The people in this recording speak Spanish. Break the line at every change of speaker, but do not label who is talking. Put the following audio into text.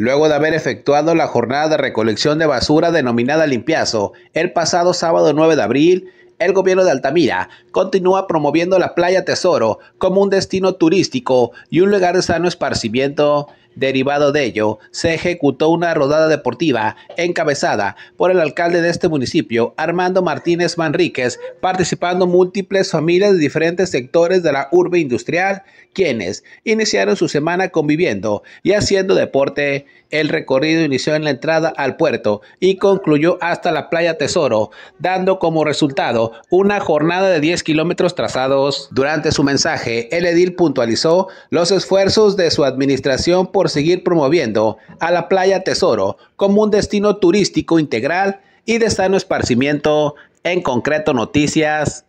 Luego de haber efectuado la jornada de recolección de basura denominada limpiazo el pasado sábado 9 de abril, el gobierno de Altamira continúa promoviendo la playa Tesoro como un destino turístico y un lugar de sano esparcimiento. Derivado de ello, se ejecutó una rodada deportiva encabezada por el alcalde de este municipio, Armando Martínez Manríquez, participando múltiples familias de diferentes sectores de la urbe industrial, quienes iniciaron su semana conviviendo y haciendo deporte. El recorrido inició en la entrada al puerto y concluyó hasta la playa Tesoro, dando como resultado una jornada de 10 kilómetros trazados. Durante su mensaje, el edil puntualizó los esfuerzos de su administración por seguir promoviendo a la playa Tesoro como un destino turístico integral y de sano esparcimiento. En concreto, noticias